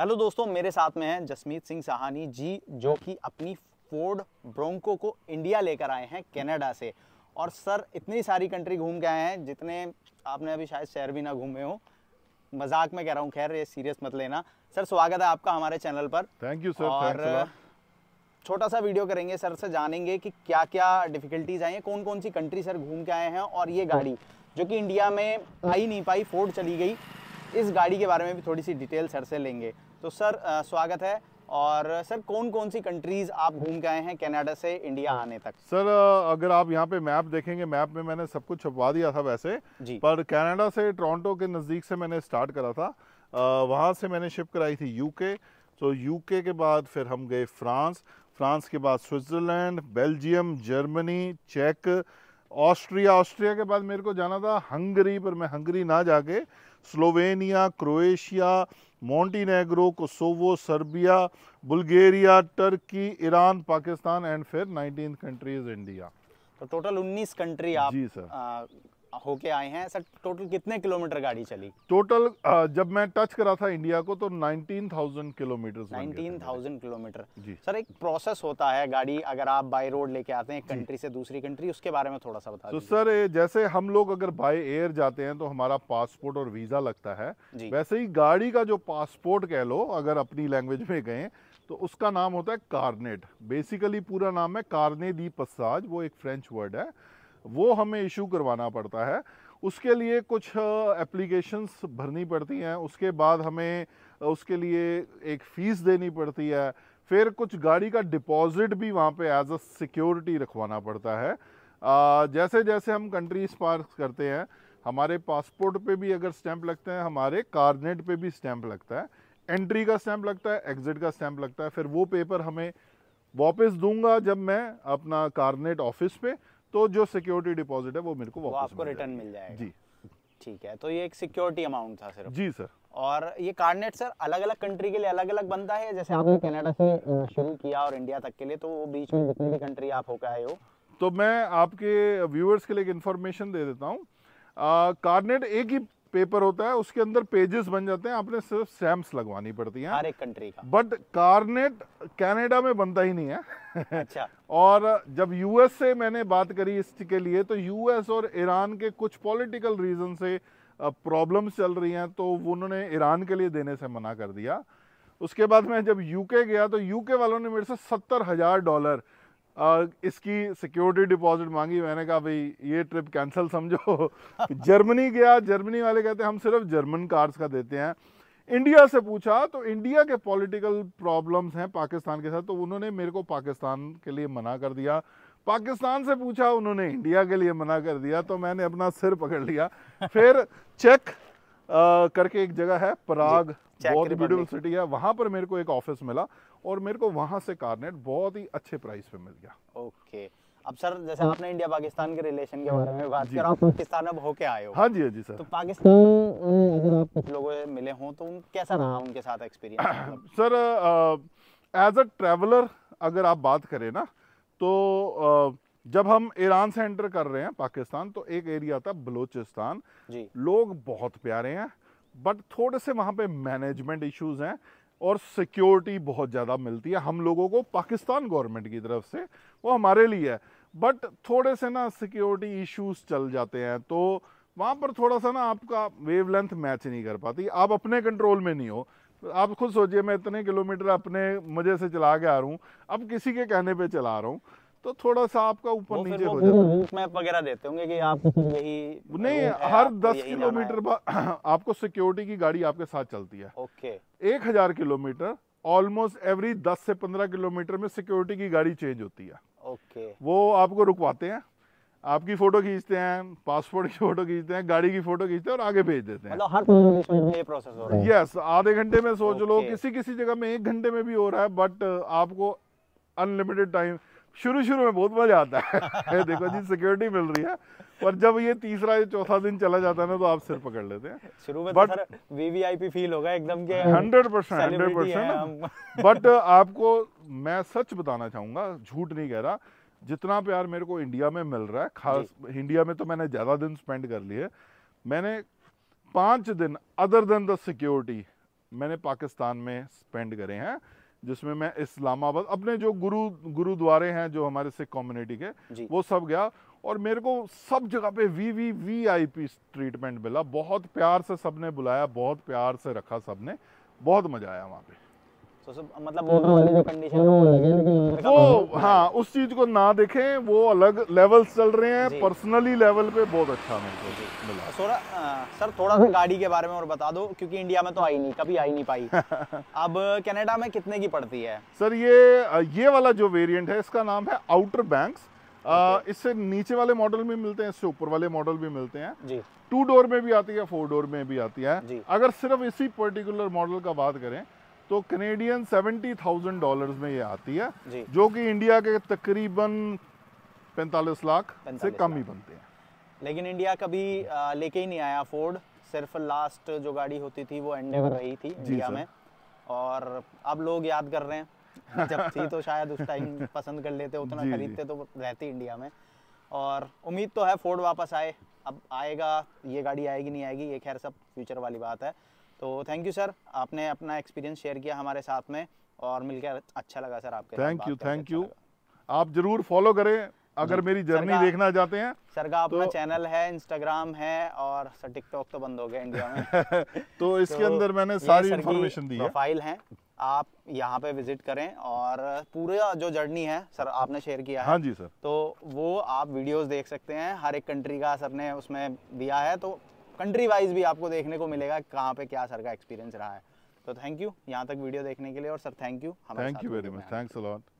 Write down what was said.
Hello दोस्तों मेरे साथ में हैं जसमीत सिंह सहानी जी जो कि अपनी फोर्ड ब्रोंको को इंडिया लेकर आए हैं कनाडा से और सर इतनी सारी कंट्री घूम के आए हैं जितने आपने अभी शायद शहर भी ना घूमे हो मजाक में कह रहा हूँ खैर ये सीरियस मत लेना सर स्वागत है आपका हमारे चैनल पर थैंक यू सर और छोटा सा वीडियो करेंगे सर से जानेंगे कि क्या क्या डिफिकल्टीज आई हैं कौन कौन सी कंट्री सर घूम के आए हैं और ये गाड़ी जो कि इंडिया में आई नहीं पाई फोर्ड चली गई इस गाड़ी के बारे में भी थोड़ी सी डिटेल सर से लेंगे तो सर स्वागत है और सर कौन कौन सी कंट्रीज़ आप घूम के आए हैं कनाडा से इंडिया आने तक सर अगर आप यहाँ पे मैप देखेंगे मैप में मैंने सब कुछ छपवा दिया था वैसे जी पर कनाडा से टोरंटो के नज़दीक से मैंने स्टार्ट करा था वहाँ से मैंने शिप कराई थी यूके तो यूके के बाद फिर हम गए फ्रांस फ्रांस के बाद स्विट्ज़रलैंड बेल्जियम जर्मनी चेक ऑस्ट्रिया ऑस्ट्रिया के बाद मेरे को जाना था हंगरी पर मैं हंगरी ना जाके Slovenia Croatia Montenegro Kosovo Serbia Bulgaria Turkey Iran Pakistan and फिर नाइनटीन कंट्रीज इंडिया तो टोटल 19 कंट्री आप जी सर होके आए हैं सर टोटल कितने किलोमीटर गाड़ी चली टोटल जब मैं टच करा था इंडिया को तो 19,000 किलोमीटर 19,000 किलोमीटर जी सर एक प्रोसेस होता है गाड़ी अगर आप बाय रोड लेके आते हैं कंट्री से दूसरी कंट्री उसके बारे में थोड़ा सा बता तो सर जैसे हम लोग अगर बाय एयर जाते हैं तो हमारा पासपोर्ट और वीजा लगता है वैसे ही गाड़ी का जो पासपोर्ट कह लो अगर अपनी लैंग्वेज में गए तो उसका नाम होता है कार्नेट बेसिकली पूरा नाम है कार्ने दी पसाज वो एक फ्रेंच वर्ड है वो हमें इशू करवाना पड़ता है उसके लिए कुछ एप्लीकेशंस भरनी पड़ती हैं उसके बाद हमें उसके लिए एक फ़ीस देनी पड़ती है फिर कुछ गाड़ी का डिपॉजिट भी वहाँ पे एज अ सिक्योरिटी रखवाना पड़ता है आ, जैसे जैसे हम कंट्रीज पार्क करते हैं हमारे पासपोर्ट पे भी अगर स्टैंप लगते हैं हमारे कारनेट पे भी स्टैंप लगता है एंट्री का स्टैंप लगता है एग्ज़िट का स्टैंप लगता है फिर वो पेपर हमें वापस दूंगा जब मैं अपना कारनेट ऑफिस पे तो जो सिक्योरिटी डिपॉजिट है वो मेरे को वापस आपको रिटर्न मिल जाएगा जी ठीक है तो ये एक सिक्योरिटी अमाउंट था सिर्फ जी सर और ये कार्डनेट सर अलग अलग कंट्री के लिए अलग अलग बनता है जैसे आपने कनाडा से शुरू किया और इंडिया तक के लिए तो वो बीच में जितनी भी कंट्री आप होकर आए हो तो मैं आपके व्यूअर्स के लिए एक इन्फॉर्मेशन दे देता हूँ कार्डनेट एक ही पेपर होता है उसके अंदर पेजेस बन जाते हैं आपने सिर्फ सैम्स लगवानी पड़ती है हर एक कंट्री का बट कार्नेट कनाडा में बनता ही नहीं है अच्छा और जब यूएस से मैंने बात करी इसके लिए तो यूएस और ईरान के कुछ पॉलिटिकल रीजन से प्रॉब्लम्स चल रही हैं तो उन्होंने ईरान के लिए देने से मना कर दिया उसके बाद मैं जब यूके गया तो यूके वालों ने मेरे से सत्तर हज़ार डॉलर इसकी सिक्योरिटी डिपॉजिट मांगी मैंने कहा भाई ये ट्रिप कैंसिल समझो जर्मनी गया जर्मनी वाले कहते हैं हम सिर्फ जर्मन कार्स का देते हैं इंडिया से पूछा तो इंडिया के पॉलिटिकल प्रॉब्लम्स हैं पाकिस्तान के साथ तो उन्होंने मेरे को पाकिस्तान के लिए मना कर दिया पाकिस्तान से पूछा उन्होंने इंडिया के लिए मना कर दिया तो मैंने अपना सिर पकड़ लिया फिर चेक आ, करके एक जगह है पराग बहुत ब्यूटीफुल सिटी है वहां पर मेरे को एक ऑफिस मिला और मेरे को वहां से कारनेट बहुत ही अच्छे प्राइस पे मिल गया ओके okay. अब सर जैसे हाँ। आपने इंडिया पाकिस्तान के रिलेशन के हाँ। बारे में बात करा पाकिस्तान अब होके आए हो हाँ जी हाँ जी सर तो पाकिस्तान तो, अगर आप लोगों से मिले हों तो उन कैसा रहा उनके साथ experience sir as a traveller अगर आप बात करें ना तो जब हम ईरान से एंटर कर रहे हैं पाकिस्तान तो एक एरिया था बलूचिस्तान लोग बहुत प्यारे हैं बट थोड़े से वहाँ पे मैनेजमेंट इश्यूज हैं और सिक्योरिटी बहुत ज़्यादा मिलती है हम लोगों को पाकिस्तान गवर्नमेंट की तरफ से वो हमारे लिए है बट थोड़े से ना सिक्योरिटी इश्यूज चल जाते हैं तो वहाँ पर थोड़ा सा ना आपका वेव लेंथ मैच नहीं कर पाती आप अपने कंट्रोल में नहीं हो आप खुद सोचिए मैं इतने किलोमीटर अपने मज़े से चला के आ रहा हूँ अब किसी के कहने पे चला रहा हूँ तो थोड़ा सा आपका ऊपर नीचे हो जाता है वगैरह देते होंगे कि आप यही नहीं हर दस किलोमीटर बाद आपको सिक्योरिटी की गाड़ी आपके साथ चलती है ओके एक हजार किलोमीटर ऑलमोस्ट एवरी दस से पंद्रह किलोमीटर में सिक्योरिटी की गाड़ी चेंज होती है ओके वो आपको रुकवाते हैं आपकी फोटो खींचते हैं पासपोर्ट की फोटो खींचते हैं गाड़ी की फोटो खींचते हैं और आगे भेज देते हैं मतलब हर ये प्रोसेस हो रहा है यस yes, आधे घंटे में सोच okay. लो किसी किसी जगह में एक घंटे में भी हो रहा है बट आपको अनलिमिटेड टाइम शुरू शुरू में बहुत मजा आता है देखो जी सिक्योरिटी मिल रही है पर जब ये तीसरा या चौथा दिन चला जाता है ना तो आप सिर पकड़ लेते हैं शुरू में बट तो वीवीआईपी फील होगा एकदम के hundred percent hundred percent but आपको मैं सच बताना चाहूंगा झूठ नहीं कह रहा जितना प्यार मेरे को इंडिया में मिल रहा है खास इंडिया में तो मैंने ज्यादा दिन स्पेंड कर लिए मैंने पांच दिन अदर देन द सिक्योरिटी मैंने पाकिस्तान में स्पेंड करे हैं जिसमें मैं इस्लामाबाद अपने जो गुरु गुरुद्वारे हैं जो हमारे सिख कम्युनिटी के वो सब गया और मेरे को सब जगह पे V V V I P treatment मिला बहुत प्यार से सबने बुलाया बहुत प्यार से रखा सबने बहुत मज़ा आया वहाँ पे तो सब मतलब वो तो तो- हाँ उस चीज को ना देखें वो अलग लेवल्स चल रहे हैं पर्सनली लेवल पे बहुत अच्छा मिला सर थोड़ा सा गाड़ी के बारे में और बता दो क्योंकि इंडिया में तो आई नहीं कभी आई नहीं पाई अब कनाडा में कितने की पड़ती है सर ये ये वाला जो वेरियंट है इसका नाम है आउटर बैंक्स Okay. इससे नीचे वाले मॉडल भी मिलते हैं इससे ऊपर वाले मॉडल भी मिलते हैं टू डोर में भी आती है फोर डोर में भी आती है अगर सिर्फ इसी पर्टिकुलर मॉडल का बात करें तो कनेडियन सेवेंटी थाउजेंड डॉलर में ये आती है जो कि इंडिया के तकरीबन पैंतालीस लाख से कम ही बनते हैं लेकिन इंडिया कभी लेके ही नहीं आया फोर्ड सिर्फ लास्ट जो गाड़ी होती थी वो एंडेवर रही थी इंडिया में और अब लोग याद कर रहे हैं जब थी तो शायद उस टाइम पसंद कर लेते उतना खरीदते तो रहती इंडिया में और उम्मीद तो है फोर्ड वापस आए अब आएगा ये गाड़ी आएगी नहीं आएगी ये खैर सब फ्यूचर वाली बात है तो थैंक यू सर आपने अपना एक्सपीरियंस शेयर किया हमारे साथ में और मिलकर अच्छा लगा सर आपके थैंक यू थैंक यू आप जरूर फॉलो करें अगर मेरी जर्नी देखना चाहते हैं सर का अपना तो, चैनल है इंस्टाग्राम है और सर टिकटॉक तो बंद हो गया इंडिया में तो इसके तो अंदर मैंने सारी इन्फॉर्मेशन दी है प्रोफाइल है आप यहाँ पे विजिट करें और पूरा जो जर्नी है सर आपने शेयर किया है हाँ जी सर तो वो आप वीडियोस देख सकते हैं हर एक कंट्री का सर ने उसमें दिया है तो कंट्री वाइज भी आपको देखने को मिलेगा कहाँ पे क्या सर का एक्सपीरियंस रहा है तो थैंक यू यहाँ तक वीडियो देखने के लिए और sir thank you thank you very much thanks a lot